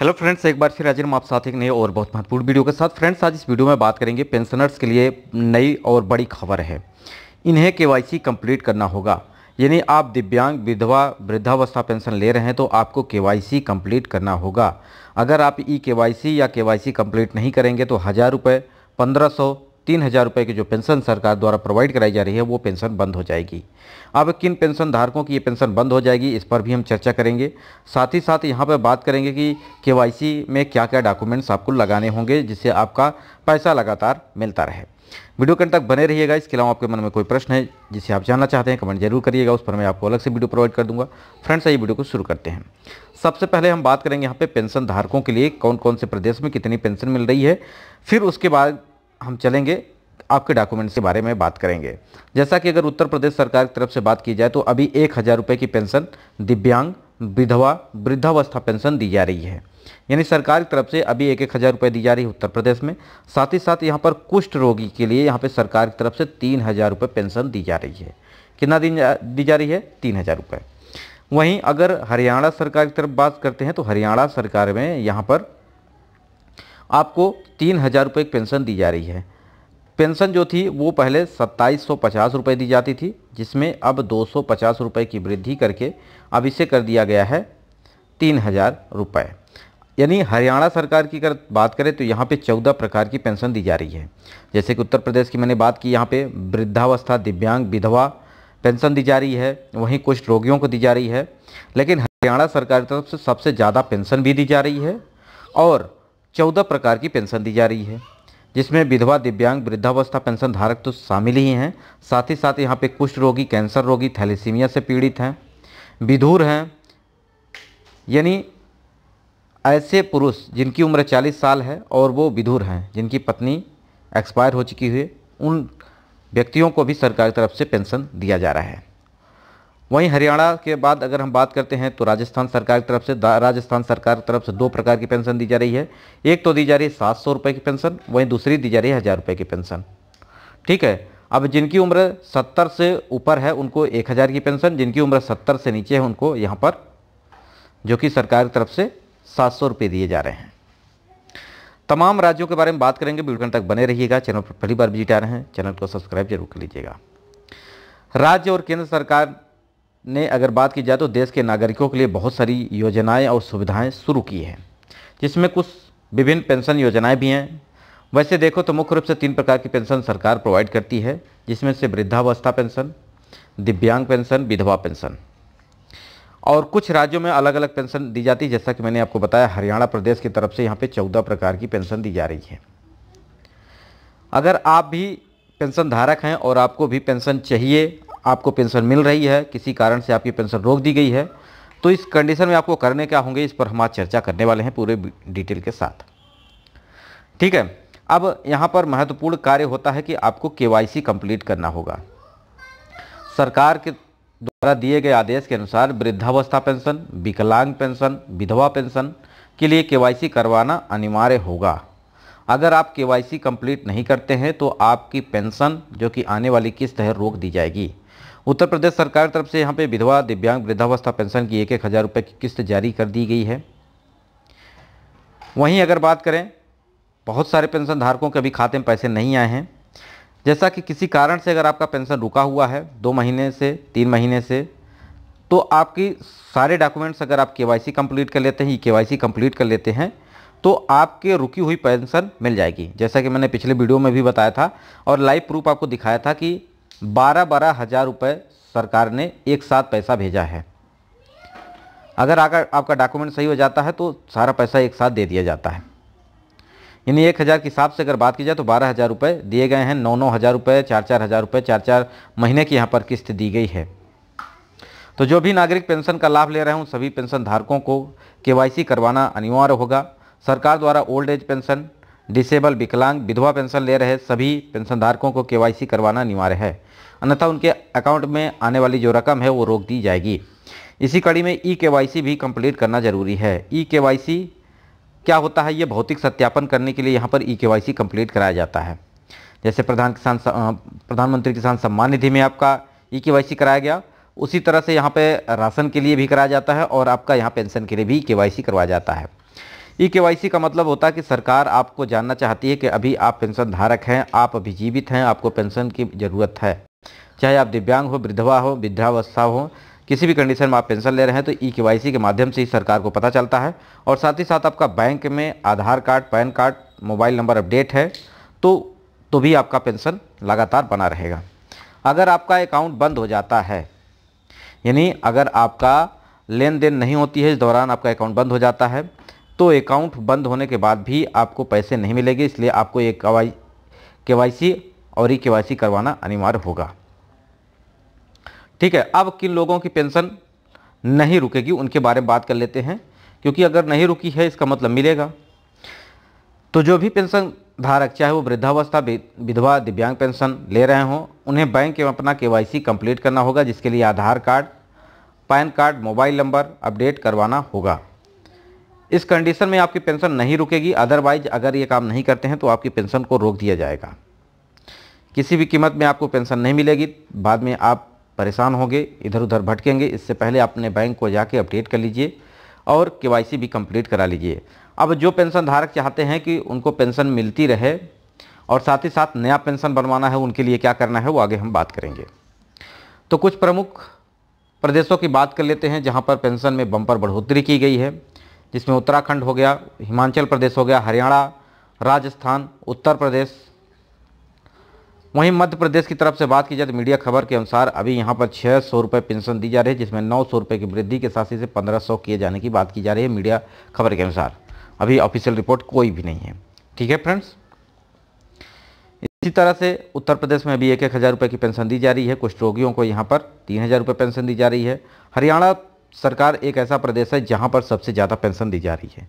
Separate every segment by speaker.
Speaker 1: hello friends एक बार फिर हाजिर हम आप साथ एक नए और बहुत महत्वपूर्ण वीडियो के साथ फ्रेंड्स आज इस वीडियो में बात करेंगे पेंशनर्स के लिए नई और बड़ी खबर है इन्हें केवाईसी कंप्लीट करना होगा यानी आप दिव्यांग विधवा वृद्धावस्था पेंशन ले रहे हैं तो आपको केवाईसी कंप्लीट करना होगा अगर आप ई केवाईसी या केवाईसी कंप्लीट नहीं करेंगे तो हज़ार रुपये पंद्रह सौ तीन हज़ार रुपये की जो पेंशन सरकार द्वारा प्रोवाइड कराई जा रही है वो पेंशन बंद हो जाएगी अब किन पेंशन धारकों की ये पेंशन बंद हो जाएगी इस पर भी हम चर्चा करेंगे साथ ही साथ यहाँ पर बात करेंगे कि के में क्या क्या डॉक्यूमेंट्स आपको लगाने होंगे जिससे आपका पैसा लगातार मिलता रहे वीडियो कंट तक बने रहिएगा इसके अलावा आपके मन में कोई प्रश्न है जिसे आप जानना चाहते हैं कमेंट जरूर करिएगा उस पर मैं आपको अलग से वीडियो प्रोवाइड कर दूंगा फ्रेंड्स आइए वीडियो को शुरू करते हैं सबसे पहले हम बात करेंगे यहाँ पे पेंशन धारकों के लिए कौन कौन से प्रदेश में कितनी पेंशन मिल रही है फिर उसके बाद हम चलेंगे आपके डॉक्यूमेंट्स के बारे में बात करेंगे जैसा कि अगर उत्तर प्रदेश सरकार की तरफ से बात की जाए तो अभी एक हज़ार रुपये की पेंशन दिव्यांग विधवा वृद्धावस्था पेंशन दी जा रही है यानी सरकार की तरफ से अभी एक एक हज़ार रुपये दी जा रही है उत्तर प्रदेश में साथ ही साथ यहाँ पर कुष्ठ रोगी के लिए यहाँ पर सरकार की तरफ से तीन हज़ार रुपये पेंशन दी जा रही है कितना दी जा, दी जा रही है तीन हज़ार रुपये वहीं अगर हरियाणा सरकार की तरफ बात करते हैं तो हरियाणा सरकार में यहाँ पर आपको तीन हज़ार रुपये की पेंशन दी जा रही है पेंशन जो थी वो पहले सत्ताईस सौ पचास रुपये दी जाती थी जिसमें अब दो सौ पचास रुपये की वृद्धि करके अब इसे कर दिया गया है तीन हज़ार रुपये यानी हरियाणा सरकार की अगर बात करें तो यहाँ पे चौदह प्रकार की पेंशन दी जा रही है जैसे कि उत्तर प्रदेश की मैंने बात की यहाँ पे वृद्धावस्था दिव्यांग विधवा पेंशन दी जा रही है वहीं कुछ रोगियों को दी जा रही है लेकिन हरियाणा सरकार की तरफ से सबसे ज़्यादा पेंशन भी दी जा रही है और चौदह प्रकार की पेंशन दी जा रही है जिसमें विधवा दिव्यांग वृद्धावस्था पेंशन धारक तो शामिल ही हैं साथ ही साथ यहाँ पे कुष्ठ रोगी कैंसर रोगी थैलेसीमिया से पीड़ित हैं विधुर हैं यानी ऐसे पुरुष जिनकी उम्र 40 साल है और वो विधुर हैं जिनकी पत्नी एक्सपायर हो चुकी हुई उन व्यक्तियों को भी सरकार की तरफ से पेंशन दिया जा रहा है वहीं हरियाणा के बाद अगर हम बात करते हैं तो राजस्थान सरकार की तरफ से राजस्थान सरकार की तरफ से दो प्रकार की पेंशन दी जा रही है एक तो दी जा रही है सात सौ रुपये की पेंशन वहीं दूसरी दी जा रही है हज़ार रुपये की पेंशन ठीक है अब जिनकी उम्र सत्तर से ऊपर है उनको एक हज़ार की पेंशन जिनकी उम्र सत्तर से नीचे है उनको यहाँ पर जो कि सरकार की तरफ से सात सौ रुपये दिए जा रहे हैं तमाम राज्यों के बारे में बात करेंगे वीडियो तक बने रहिएगा चैनल पर पहली बार विजिट आ रहे हैं चैनल को सब्सक्राइब जरूर कर लीजिएगा राज्य और केंद्र सरकार ने अगर बात की जाए तो देश के नागरिकों के लिए बहुत सारी योजनाएं और सुविधाएं शुरू की हैं जिसमें कुछ विभिन्न पेंशन योजनाएं भी हैं वैसे देखो तो मुख्य रूप से तीन प्रकार की पेंशन सरकार प्रोवाइड करती है जिसमें से वृद्धावस्था पेंशन दिव्यांग पेंशन विधवा पेंशन और कुछ राज्यों में अलग अलग पेंशन दी जाती है जैसा कि मैंने आपको बताया हरियाणा प्रदेश की तरफ से यहाँ पर चौदह प्रकार की पेंशन दी जा रही है अगर आप भी पेंशन धारक हैं और आपको भी पेंशन चाहिए आपको पेंशन मिल रही है किसी कारण से आपकी पेंशन रोक दी गई है तो इस कंडीशन में आपको करने क्या होंगे इस पर हम आज चर्चा करने वाले हैं पूरे डिटेल के साथ ठीक है अब यहाँ पर महत्वपूर्ण कार्य होता है कि आपको के कंप्लीट करना होगा सरकार के द्वारा दिए गए आदेश के अनुसार वृद्धावस्था पेंशन विकलांग पेंशन विधवा पेंशन के लिए के करवाना अनिवार्य होगा अगर आप केवाईसी कंप्लीट नहीं करते हैं तो आपकी पेंशन जो कि आने वाली किस्त है रोक दी जाएगी उत्तर प्रदेश सरकार की तरफ से यहाँ पे विधवा दिव्यांग वृद्धावस्था पेंशन की एक एक हज़ार रुपये की किस्त जारी कर दी गई है वहीं अगर बात करें बहुत सारे पेंशन धारकों के अभी खाते में पैसे नहीं आए हैं जैसा कि किसी कारण से अगर आपका पेंशन रुका हुआ है दो महीने से तीन महीने से तो आपकी सारे डॉक्यूमेंट्स अगर आप के वाई सी कंप्लीट कर लेते हैं के वाई सी कंप्लीट कर लेते हैं तो आपके रुकी हुई पेंशन मिल जाएगी जैसा कि मैंने पिछले वीडियो में भी बताया था और लाइव प्रूफ आपको दिखाया था कि बारह बारह हज़ार रुपये सरकार ने एक साथ पैसा भेजा है अगर अगर आपका डॉक्यूमेंट सही हो जाता है तो सारा पैसा एक साथ दे दिया जाता है यानी एक हज़ार के हिसाब से अगर बात की जाए तो बारह हज़ार रुपये दिए गए हैं नौ नौ हज़ार रुपये चार चार हज़ार रुपये चार चार महीने की यहाँ पर किस्त दी गई है तो जो भी नागरिक पेंशन का लाभ ले रहे हैं उन सभी पेंशन धारकों को केवाईसी करवाना अनिवार्य होगा सरकार द्वारा ओल्ड एज पेंशन डिसेबल विकलांग विधवा पेंशन ले रहे सभी पेंशनधारकों को केवाईसी करवाना अनिवार्य है अन्यथा उनके अकाउंट में आने वाली जो रकम है वो रोक दी जाएगी इसी कड़ी में ई केवाईसी भी कंप्लीट करना जरूरी है ई केवाईसी क्या होता है ये भौतिक सत्यापन करने के लिए यहाँ पर ई केवाईसी कंप्लीट कराया जाता है जैसे प्रधान किसान प्रधानमंत्री किसान सम्मान निधि में आपका ई केवाईसी कराया गया उसी तरह से यहाँ पे राशन के लिए भी कराया जाता है और आपका यहाँ पेंशन के लिए भी केवाईसी करवाया जाता है ई e के का मतलब होता है कि सरकार आपको जानना चाहती है कि अभी आप पेंशन धारक हैं आप अभी जीवित हैं आपको पेंशन की ज़रूरत है चाहे आप दिव्यांग हो वृद्धवा हो वृद्धावस्था हो किसी भी कंडीशन में आप पेंशन ले रहे हैं तो ई e के के माध्यम से ही सरकार को पता चलता है और साथ ही साथ आपका बैंक में Aadhaar card PAN card mobile number update है तो तो भी आपका पेंशन लगातार बना रहेगा अगर आपका अकाउंट बंद हो जाता है यानी अगर आपका लेन देन नहीं होती है इस दौरान आपका अकाउंट बंद हो जाता है तो अकाउंट बंद होने के बाद भी आपको पैसे नहीं मिलेंगे इसलिए आपको एक के वाई और ई के करवाना अनिवार्य होगा ठीक है अब किन लोगों की पेंशन नहीं रुकेगी उनके बारे में बात कर लेते हैं क्योंकि अगर नहीं रुकी है इसका मतलब मिलेगा तो जो भी पेंशन धारक चाहे वो वृद्धावस्था विधवा दिव्यांग पेंशन ले रहे हों उन्हें बैंक में अपना केवाईसी कंप्लीट करना होगा जिसके लिए Aadhaar card PAN card mobile number update करवाना होगा इस कंडीशन में आपकी पेंशन नहीं रुकेगी अदरवाइज अगर ये काम नहीं करते हैं तो आपकी पेंशन को रोक दिया जाएगा किसी भी कीमत में आपको पेंशन नहीं मिलेगी बाद में आप परेशान होंगे इधर उधर भटकेंगे इससे पहले अपने बैंक को जाके अपडेट कर लीजिए और के भी कंप्लीट करा लीजिए अब जो पेंशन धारक चाहते हैं कि उनको पेंशन मिलती रहे और साथ ही साथ नया पेंशन बनवाना है उनके लिए क्या करना है वो आगे हम बात करेंगे तो कुछ प्रमुख प्रदेशों की बात कर लेते हैं जहाँ पर पेंशन में बम्पर बढ़ोतरी की गई है जिसमें उत्तराखंड हो गया हिमाचल प्रदेश हो गया हरियाणा राजस्थान उत्तर प्रदेश वहीं मध्य प्रदेश की तरफ से बात की जाए तो मीडिया खबर के अनुसार अभी यहां पर छः सौ रुपये पेंशन दी जा रही है जिसमें नौ सौ रुपये की वृद्धि के साथ इसे पंद्रह सौ किए जाने की बात की जा रही है मीडिया खबर के अनुसार अभी ऑफिशियल रिपोर्ट कोई भी नहीं है ठीक है फ्रेंड्स इसी तरह से उत्तर प्रदेश में अभी एक एक हज़ार रुपये की पेंशन दी जा रही है कुछ रोगियों को यहाँ पर तीन हज़ार रुपये पेंशन दी जा रही है हरियाणा सरकार एक ऐसा प्रदेश है जहाँ पर सबसे ज़्यादा पेंशन दी जा रही है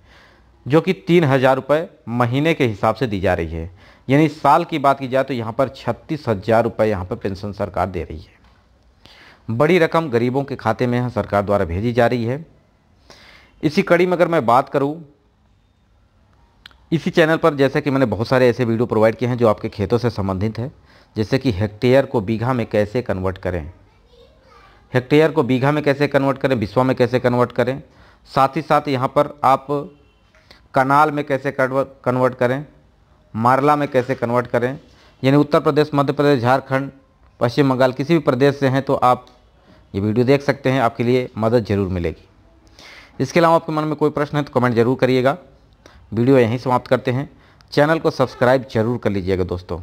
Speaker 1: जो कि तीन हज़ार रुपये महीने के हिसाब से दी जा रही है यानी साल की बात की जाए तो यहाँ पर छत्तीस हज़ार रुपये यहाँ पर पेंशन सरकार दे रही है बड़ी रकम गरीबों के खाते में सरकार द्वारा भेजी जा रही है इसी कड़ी में अगर मैं बात करूँ इसी चैनल पर जैसे कि मैंने बहुत सारे ऐसे वीडियो प्रोवाइड किए हैं जो आपके खेतों से संबंधित है जैसे कि हेक्टेयर को बीघा में कैसे कन्वर्ट करें हेक्टेयर को बीघा में कैसे कन्वर्ट करें विश्वा में कैसे कन्वर्ट करें साथ ही साथ यहाँ पर आप कनाल में कैसे कन्वर्ट करें मारला में कैसे कन्वर्ट करें यानी उत्तर प्रदेश मध्य प्रदेश झारखंड पश्चिम बंगाल किसी भी प्रदेश से हैं तो आप ये वीडियो देख सकते हैं आपके लिए मदद ज़रूर मिलेगी इसके अलावा आपके मन में कोई प्रश्न है तो कमेंट ज़रूर करिएगा वीडियो यहीं समाप्त करते हैं चैनल को सब्सक्राइब जरूर कर लीजिएगा दोस्तों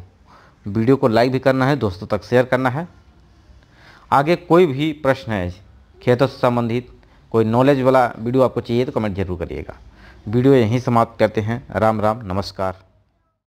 Speaker 1: वीडियो को लाइक भी करना है दोस्तों तक शेयर करना है आगे कोई भी प्रश्न है खेतों से संबंधित कोई नॉलेज वाला वीडियो आपको चाहिए तो कमेंट जरूर करिएगा वीडियो यहीं समाप्त करते हैं राम राम नमस्कार